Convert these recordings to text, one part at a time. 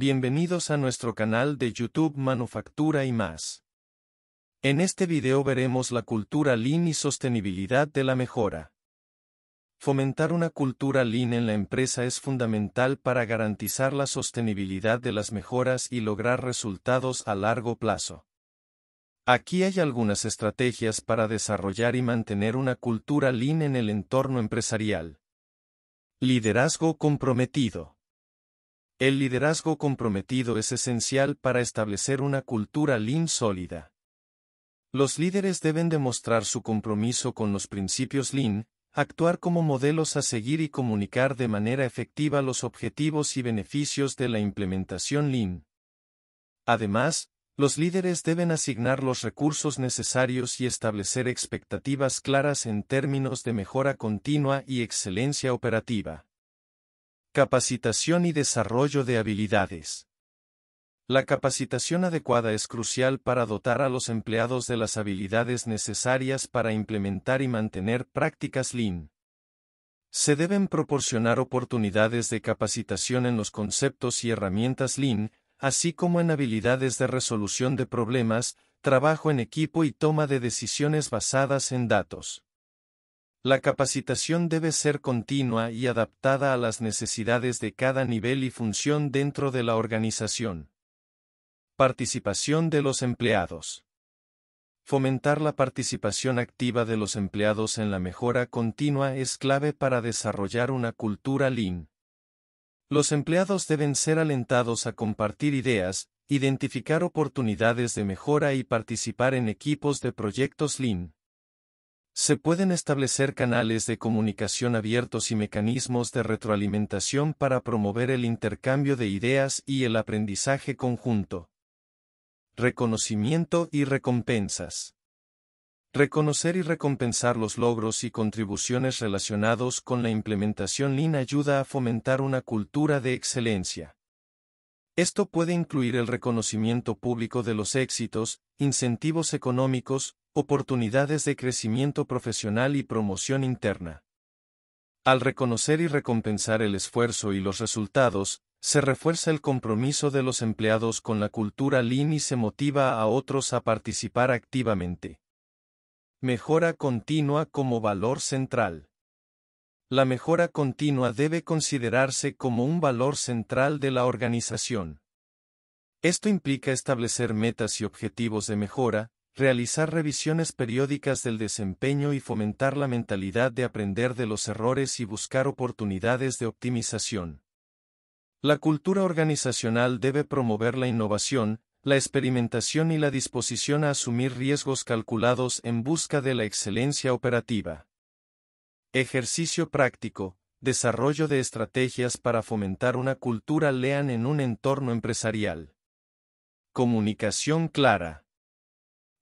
Bienvenidos a nuestro canal de YouTube Manufactura y más. En este video veremos la cultura Lean y sostenibilidad de la mejora. Fomentar una cultura Lean en la empresa es fundamental para garantizar la sostenibilidad de las mejoras y lograr resultados a largo plazo. Aquí hay algunas estrategias para desarrollar y mantener una cultura Lean en el entorno empresarial. Liderazgo comprometido. El liderazgo comprometido es esencial para establecer una cultura lean sólida. Los líderes deben demostrar su compromiso con los principios lean, actuar como modelos a seguir y comunicar de manera efectiva los objetivos y beneficios de la implementación lean. Además, los líderes deben asignar los recursos necesarios y establecer expectativas claras en términos de mejora continua y excelencia operativa. Capacitación y desarrollo de habilidades. La capacitación adecuada es crucial para dotar a los empleados de las habilidades necesarias para implementar y mantener prácticas Lean. Se deben proporcionar oportunidades de capacitación en los conceptos y herramientas Lean, así como en habilidades de resolución de problemas, trabajo en equipo y toma de decisiones basadas en datos. La capacitación debe ser continua y adaptada a las necesidades de cada nivel y función dentro de la organización. Participación de los empleados. Fomentar la participación activa de los empleados en la mejora continua es clave para desarrollar una cultura lean. Los empleados deben ser alentados a compartir ideas, identificar oportunidades de mejora y participar en equipos de proyectos lean. Se pueden establecer canales de comunicación abiertos y mecanismos de retroalimentación para promover el intercambio de ideas y el aprendizaje conjunto. Reconocimiento y recompensas. Reconocer y recompensar los logros y contribuciones relacionados con la implementación Lean ayuda a fomentar una cultura de excelencia. Esto puede incluir el reconocimiento público de los éxitos, incentivos económicos, oportunidades de crecimiento profesional y promoción interna. Al reconocer y recompensar el esfuerzo y los resultados, se refuerza el compromiso de los empleados con la cultura Lean y se motiva a otros a participar activamente. Mejora continua como valor central. La mejora continua debe considerarse como un valor central de la organización. Esto implica establecer metas y objetivos de mejora, realizar revisiones periódicas del desempeño y fomentar la mentalidad de aprender de los errores y buscar oportunidades de optimización. La cultura organizacional debe promover la innovación, la experimentación y la disposición a asumir riesgos calculados en busca de la excelencia operativa. Ejercicio práctico, desarrollo de estrategias para fomentar una cultura lean en un entorno empresarial. Comunicación clara.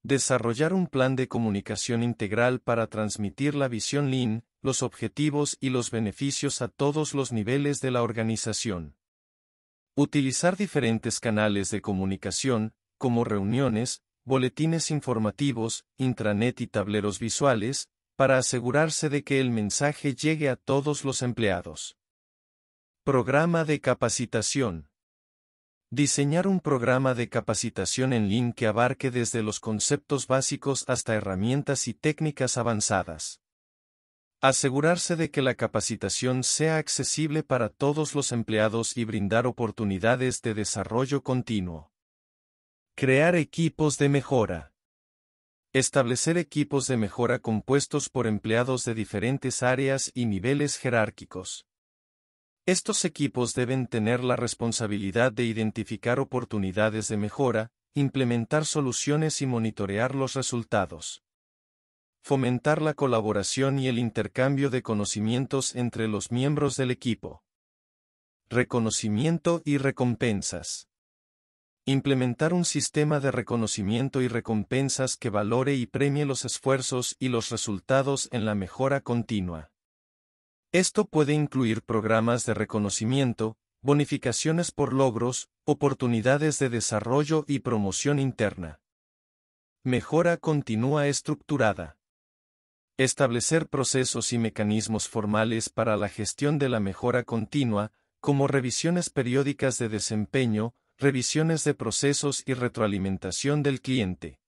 Desarrollar un plan de comunicación integral para transmitir la visión Lean, los objetivos y los beneficios a todos los niveles de la organización. Utilizar diferentes canales de comunicación, como reuniones, boletines informativos, intranet y tableros visuales, para asegurarse de que el mensaje llegue a todos los empleados. Programa de capacitación. Diseñar un programa de capacitación en línea que abarque desde los conceptos básicos hasta herramientas y técnicas avanzadas. Asegurarse de que la capacitación sea accesible para todos los empleados y brindar oportunidades de desarrollo continuo. Crear equipos de mejora. Establecer equipos de mejora compuestos por empleados de diferentes áreas y niveles jerárquicos. Estos equipos deben tener la responsabilidad de identificar oportunidades de mejora, implementar soluciones y monitorear los resultados. Fomentar la colaboración y el intercambio de conocimientos entre los miembros del equipo. Reconocimiento y recompensas. Implementar un sistema de reconocimiento y recompensas que valore y premie los esfuerzos y los resultados en la mejora continua. Esto puede incluir programas de reconocimiento, bonificaciones por logros, oportunidades de desarrollo y promoción interna. Mejora continua estructurada. Establecer procesos y mecanismos formales para la gestión de la mejora continua, como revisiones periódicas de desempeño, revisiones de procesos y retroalimentación del cliente.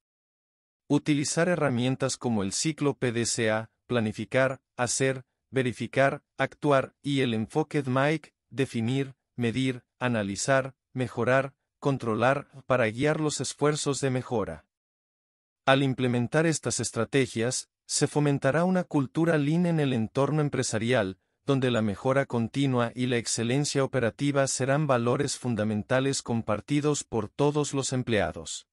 Utilizar herramientas como el ciclo PDCA, planificar, hacer, verificar, actuar, y el enfoque DMAIC, definir, medir, analizar, mejorar, controlar, para guiar los esfuerzos de mejora. Al implementar estas estrategias, se fomentará una cultura lean en el entorno empresarial, donde la mejora continua y la excelencia operativa serán valores fundamentales compartidos por todos los empleados.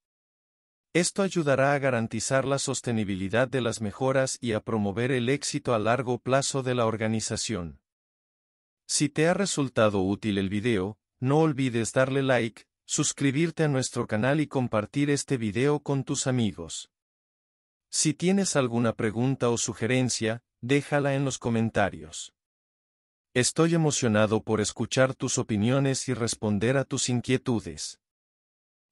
Esto ayudará a garantizar la sostenibilidad de las mejoras y a promover el éxito a largo plazo de la organización. Si te ha resultado útil el video, no olvides darle like, suscribirte a nuestro canal y compartir este video con tus amigos. Si tienes alguna pregunta o sugerencia, déjala en los comentarios. Estoy emocionado por escuchar tus opiniones y responder a tus inquietudes.